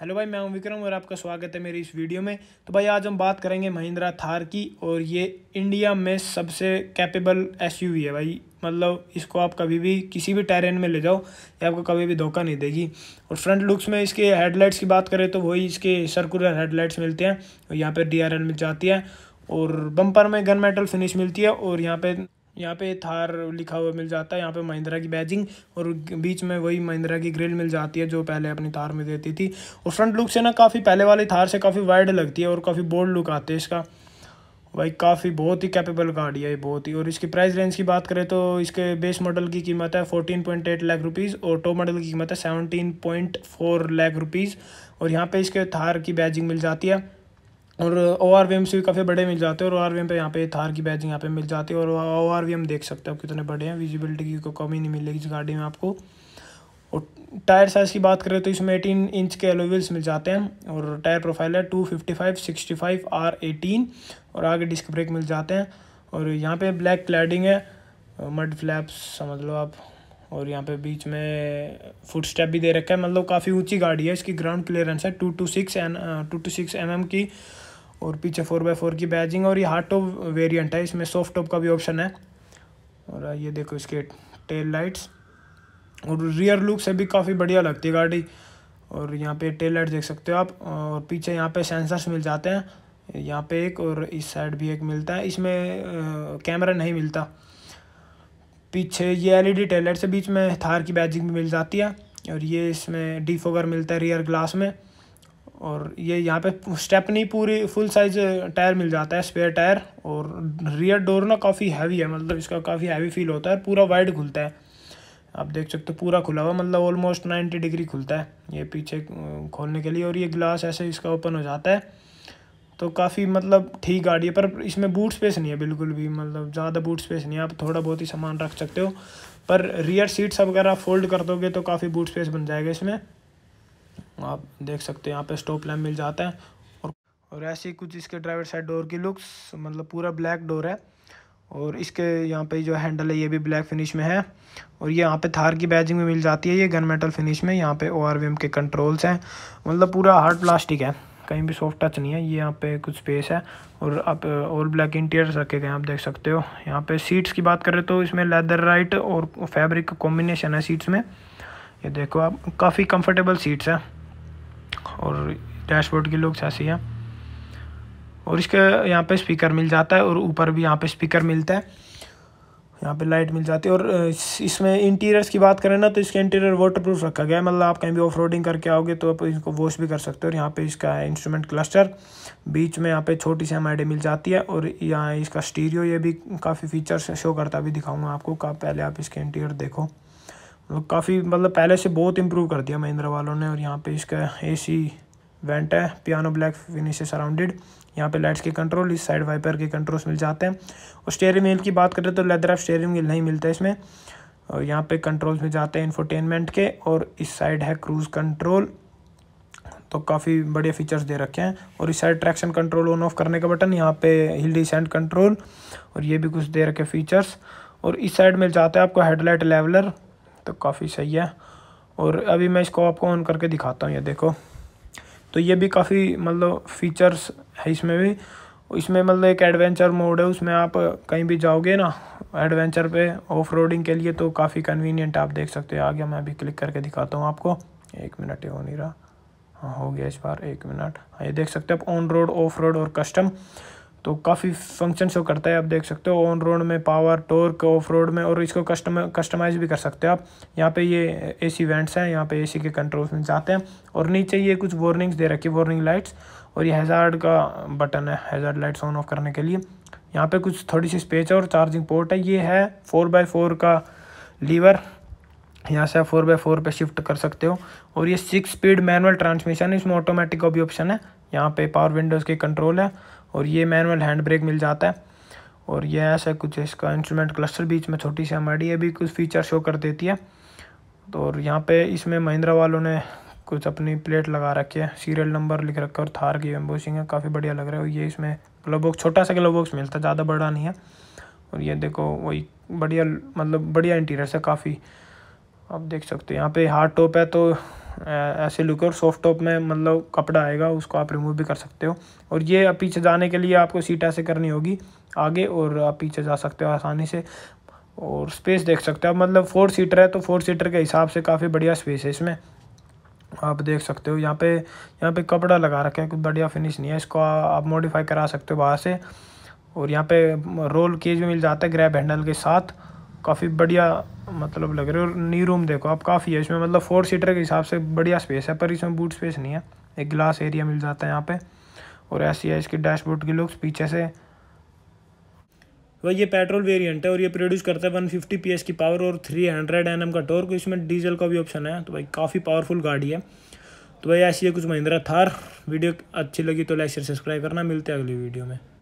hello भाई मैं हूं विक्रम और आपका स्वागत है मेरी इस वीडियो में तो भाई आज हम बात करेंगे महिंद्रा थार की और ये इंडिया में सबसे कैपेबल एसयूवी है भाई मतलब इसको आप कभी भी किसी भी टेरेन में ले जाओ ये आपको कभी भी धोखा नहीं देगी और फ्रंट लुक्स में इसके हेडलाइट्स की बात करें तो वही इसके सर्कुलर हेडलाइट्स मिलते हैं और यहाँ पर डी मिल जाती है और बम्पर में गन मेटल फिनिश मिलती है और यहाँ पर यहाँ पे थार लिखा हुआ मिल जाता है यहाँ पे महिंद्रा की बैजिंग और बीच में वही महिंद्रा की ग्रिल मिल जाती है जो पहले अपनी थार में देती थी और फ्रंट लुक से ना काफ़ी पहले वाले थार से काफ़ी वाइड लगती है और काफ़ी बोल्ड लुक आते हैं इसका भाई काफ़ी बहुत ही कैपेबल गाड़ी है ये बहुत ही और इसकी प्राइस रेंज की बात करें तो इसके बेस मॉडल की कीमत है fourteen point eight lakh rupees और टॉप मॉडल की कीमत है seventeen point four lakh rupees और यहाँ पे इसके थार की बैजिंग मिल जाती है और ओ आर वी एम से भी काफ़ी बड़े मिल जाते हैं और ओ आर वी एम पर यहाँ पे थार की बैजिंग यहाँ पे मिल जाती है और ओ आर वी एम देख सकते हो आप कितने बड़े हैं विजिबिलिटी की कोई कमी नहीं मिलेगी इस गाड़ी में आपको और टायर साइज़ की बात करें तो इसमें एटीन इंच के एलोवील्स मिल जाते हैं और टायर प्रोफाइल है two fifty five sixty five R eighteen और आगे डिस्क ब्रेक मिल जाते हैं और यहाँ पर ब्लैक क्लैडिंग है मड फ्लैप्स समझ लो आप और यहाँ पे बीच में फुट स्टेप भी दे रखा है मतलब काफ़ी ऊंची गाड़ी है इसकी ग्राउंड क्लियरेंस है two two six N two two six M की और पीछे फोर बाई फोर की बैजिंग और ये हार्ड टॉप वेरियंट है इसमें सॉफ्ट टॉप का भी ऑप्शन है और ये देखो इसके टेल लाइट्स और रियर लुक से भी काफ़ी बढ़िया लगती है गाड़ी और यहाँ पे टेल लाइट देख सकते हो आप और पीछे यहाँ पे सेंसर्स मिल जाते हैं यहाँ पे एक और इस साइड भी एक मिलता है इसमें कैमरा नहीं मिलता पीछे ये एल टेल लाइट से बीच में थार की बैजिंग भी मिल जाती है और ये इसमें डीफोगर मिलता है रियर ग्लास में और ये यहाँ पे स्टेप नहीं पूरी फुल साइज टायर मिल जाता है स्पेयर टायर और रियर डोर ना काफ़ी हैवी है मतलब इसका काफ़ी हैवी फील होता है पूरा वाइड खुलता है आप देख सकते हो पूरा खुला हुआ मतलब ऑलमोस्ट नाइन्टी डिग्री खुलता है ये पीछे uh, खोलने के लिए और ये ग्लास ऐसे इसका ओपन हो जाता है तो काफ़ी मतलब ठीक गाड़ी है पर इसमें बूट स्पेस नहीं है बिल्कुल भी मतलब ज़्यादा बूट स्पेस नहीं है आप थोड़ा बहुत ही सामान रख सकते हो पर रियर सीट्स वगैरह फोल्ड कर दोगे तो काफ़ी बूट स्पेस बन जाएगा इसमें आप देख सकते हैं यहाँ पे स्टॉप लैम्प मिल जाता है और और ऐसी कुछ इसके ड्राइवर साइड डोर की लुक्स मतलब पूरा ब्लैक डोर है और इसके यहाँ पे जो हैंडल है ये भी ब्लैक फिनिश में है और ये यहाँ पे थार की बैजिंग में मिल जाती है ये गन मेटल फिनिश में यहाँ पे ओ के कंट्रोल्स हैं मतलब पूरा हार्ड प्लास्टिक है कहीं भी सॉफ्ट टच नहीं है ये यहाँ पे कुछ स्पेस है और आप ऑल ब्लैक इंटीरियर रखे गए आप देख सकते हो यहाँ पे सीट्स की बात करें तो इसमें लेदर राइट और फैब्रिक कॉम्बिनेशन है सीट्स में ये देखो आप काफ़ी कंफर्टेबल सीट्स हैं और डैशबोर्ड की लोग ऐसी है और इसके यहाँ पे स्पीकर मिल जाता है और ऊपर भी यहाँ पे स्पीकर मिलता है यहाँ पे लाइट मिल जाती है और इस, इसमें इंटीरियर्स की बात करें ना तो इसके इंटीरियर वाटर प्रूफ रखा गया है मतलब आप कहीं भी ऑफ रोडिंग करके आओगे तो आप इसको वॉश भी कर सकते हो और यहाँ पे इसका इंस्ट्रूमेंट क्लस्टर बीच में यहाँ पे छोटी सी एम मिल जाती है और यहाँ इसका स्टीरियो ये भी काफ़ी फीचर्स शो करता भी दिखाऊंगा आपको का पहले आप इसके इंटीरियर देखो काफ़ी मतलब पहले से बहुत इम्प्रूव कर दिया महिंद्रा वालों ने और यहाँ पे इसका एसी वेंट है पियानो ब्लैक फिनिश सराउंडेड यहाँ पे लाइट्स के कंट्रोल इस साइड वाइपर के कंट्रोल्स मिल जाते हैं और स्टेयरिंग व्हील की बात करें तो लेदर ऑफ स्टेयरिंग व्हील नहीं मिलता इसमें और यहाँ पे कंट्रोल्स मिल जाते हैं इन्फोटेनमेंट के और इस साइड है क्रूज़ कंट्रोल तो काफ़ी बढ़िया फीचर्स दे रखे हैं और इस side traction control on off करने का बटन यहाँ पे हिल डिसेंट कंट्रोल और ये भी कुछ दे रखे फीचर्स और इस साइड मिल जाता है आपको हेडलाइट लेवलर तो काफ़ी सही है और अभी मैं इसको आपको ऑन करके दिखाता हूँ ये देखो तो ये भी काफ़ी मतलब फीचर्स है इसमें भी इसमें मतलब एक एडवेंचर मोड है उसमें आप कहीं भी जाओगे ना एडवेंचर पे ऑफ रोडिंग के लिए तो काफ़ी कन्वीनियंट आप देख सकते हो गया मैं अभी क्लिक करके दिखाता हूँ आपको एक मिनट ये हो नहीं रहा हाँ हो गया इस बार एक मिनट हाँ ये देख सकते हो आप ऑन रोड ऑफ रोड और कस्टम तो काफ़ी फंक्शन शो करता है आप देख सकते हो ऑन रोड में पावर टोर्क ऑफ रोड में और इसको कस्टम कस्टमाइज भी कर सकते हो आप यहाँ पे ये एसी वेंट्स हैं यहाँ पे एसी के कंट्रोल्स में जाते हैं और नीचे ये कुछ वार्निंग्स दे रखी वार्निंग लाइट्स और ये हेजार्ड का बटन है हेजार्ड लाइट्स ऑन ऑफ करने के लिए यहाँ पे कुछ थोड़ी सी स्पेस है और चार्जिंग पोर्ट है ये है फोर बाई फोर का लीवर यहाँ से आप फोर बाई फोर पर शिफ्ट कर सकते हो और ये सिक्स स्पीड मैनुअल ट्रांसमिशन है इसमें ऑटोमेटिक का भी ऑप्शन है यहाँ पे पावर विंडोज़ के कंट्रोल है और ये मैनुअल हैंड ब्रेक मिल जाता है और यह ऐसा कुछ इसका इंस्ट्रूमेंट क्लस्टर बीच में छोटी सी हमारी भी कुछ फीचर शो कर देती है तो और यहाँ पे इसमें महिंद्रा वालों ने कुछ अपनी प्लेट लगा रखी है सीरियल नंबर लिख रखा है और थार की एम्बोसिंग है काफ़ी बढ़िया लग रहा है और ये इसमें ग्लव बॉक्स छोटा सा ग्लव बॉक्स मिलता है ज़्यादा बड़ा नहीं है और ये देखो वही बढ़िया मतलब बढ़िया इंटीरियर से काफ़ी आप देख सकते हो यहाँ पे हार्ड टॉप है तो ऐसे लुक और सॉफ्ट टॉप में मतलब कपड़ा आएगा उसको आप रिमूव भी कर सकते हो और ये आप पीछे जाने के लिए आपको सीट ऐसे करनी होगी आगे और आप पीछे जा सकते हो आसानी से और स्पेस देख सकते हो मतलब फोर सीटर है तो फोर सीटर के हिसाब से काफ़ी बढ़िया स्पेस है इसमें आप देख सकते हो यहाँ पे यहाँ पे कपड़ा लगा रखा है कुछ बढ़िया फिनिश नहीं है इसको आप मॉडिफाई करा सकते हो बाहर से और यहाँ पे रोल केज भी मिल जाता है ग्रैब हैंडल के साथ काफ़ी बढ़िया मतलब लग रहे है और नी रूम देखो आप काफ़ी है इसमें मतलब फोर सीटर के हिसाब से बढ़िया स्पेस है पर इसमें बूट स्पेस नहीं है एक गिलास एरिया मिल जाता है यहाँ पे और ऐसी है इसकी डैशबोर्ड की लुक्स पीछे से वह ये पेट्रोल वेरिएंट है और ये प्रोड्यूस करता है 150 फिफ्टी पी की पावर और 300 हंड्रेड एन का टॉर्क इसमें डीजल का भी ऑप्शन है तो भाई काफ़ी पावरफुल गाड़ी है तो भाई ऐसी है कुछ महिंद्रा थार वीडियो अच्छी लगी तो लाइक शेयर सब्सक्राइब करना मिलते हैं अगली वीडियो में